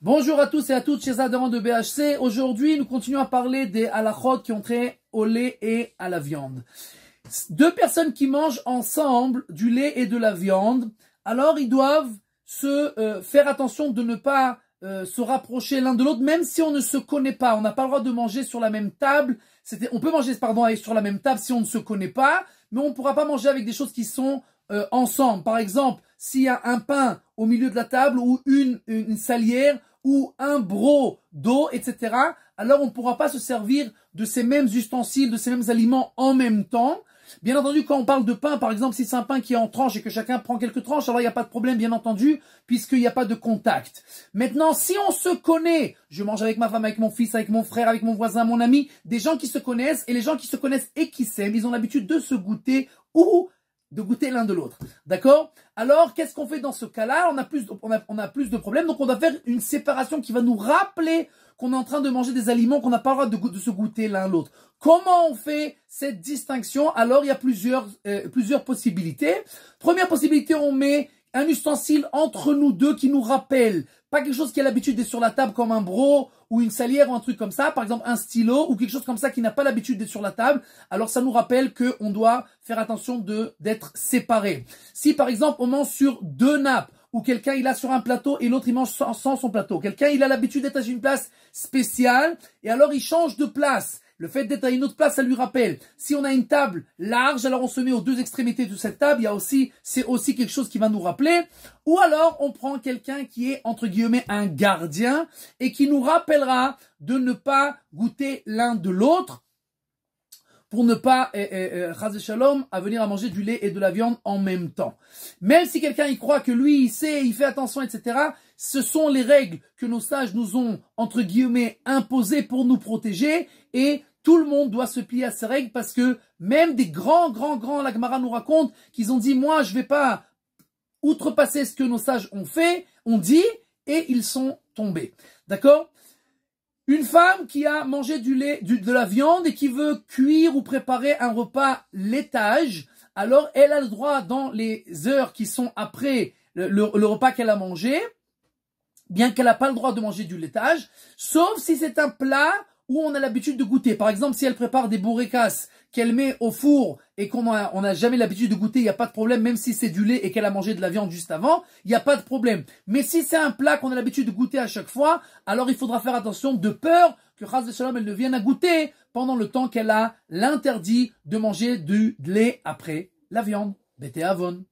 Bonjour à tous et à toutes, chez adhérents de BHC. Aujourd'hui, nous continuons à parler des ala-khod qui ont trait au lait et à la viande. Deux personnes qui mangent ensemble du lait et de la viande, alors ils doivent se euh, faire attention de ne pas euh, se rapprocher l'un de l'autre, même si on ne se connaît pas. On n'a pas le droit de manger sur la même table. On peut manger pardon, sur la même table si on ne se connaît pas, mais on ne pourra pas manger avec des choses qui sont euh, ensemble. Par exemple, s'il y a un pain au milieu de la table ou une salière, ou un bro d'eau, etc., alors on ne pourra pas se servir de ces mêmes ustensiles, de ces mêmes aliments en même temps. Bien entendu, quand on parle de pain, par exemple, si c'est un pain qui est en tranches et que chacun prend quelques tranches, alors il n'y a pas de problème, bien entendu, puisqu'il n'y a pas de contact. Maintenant, si on se connaît, je mange avec ma femme, avec mon fils, avec mon frère, avec mon voisin, mon ami, des gens qui se connaissent, et les gens qui se connaissent et qui s'aiment, ils ont l'habitude de se goûter ou de goûter l'un de l'autre. D'accord Alors, qu'est-ce qu'on fait dans ce cas-là on, a plus, on, a, plus de problèmes, donc on va faire une séparation qui va nous rappeler qu'on est en train de manger des aliments qu'on n'a pas le droit de, se goûter l'un l'autre. Comment on fait cette distinction Alors, il y a plusieurs, euh, plusieurs possibilités. Première possibilité, on met un ustensile entre nous deux qui nous rappelle. Pas quelque chose qui a l'habitude d'être sur la table comme un bro ou une salière ou un truc comme ça. Par exemple, un stylo ou quelque chose comme ça qui n'a pas l'habitude d'être sur la table. Alors, ça nous rappelle qu'on doit faire attention d'être séparés. Si, par exemple, on mange sur deux nappes, ou quelqu'un il a sur un plateau et l'autre il mange sans, son plateau. Quelqu'un il a l'habitude d'être à une place spéciale et alors il change de place. Le fait d'être à une autre place, ça lui rappelle. Si on a une table large, alors on se met aux deux extrémités de cette table. Il y a aussi, c'est aussi quelque chose qui va nous rappeler. Ou alors, on prend quelqu'un qui est, entre guillemets, un gardien et qui nous rappellera de ne pas goûter l'un de l'autre pour ne pas, raser eh, eh, eh, shalom, à venir à manger du lait et de la viande en même temps. Même si quelqu'un y croit que lui, il sait, il fait attention, etc., ce sont les règles que nos sages nous ont, entre guillemets, imposées pour nous protéger et tout le monde doit se plier à ces règles parce que même des grands, grands, grands, l'Agmara nous raconte qu'ils ont dit, moi, je ne vais pas outrepasser ce que nos sages ont fait, ont dit, et ils sont tombés. D'accord une femme qui a mangé du lait, de la viande et qui veut cuire ou préparer un repas laitage, alors elle a le droit dans les heures qui sont après le, le repas qu'elle a mangé, bien qu'elle n'a pas le droit de manger du laitage, sauf si c'est un plat où on a l'habitude de goûter. Par exemple, si elle prépare des bourrécasses qu'elle met au four et qu'on n'a on jamais l'habitude de goûter, il n'y a pas de problème, même si c'est du lait et qu'elle a mangé de la viande juste avant, il n'y a pas de problème. Mais si c'est un plat qu'on a l'habitude de goûter à chaque fois, alors il faudra faire attention de peur que de Shalom, elle ne vienne à goûter pendant le temps qu'elle a l'interdit de manger du lait après la viande. Bete Avon.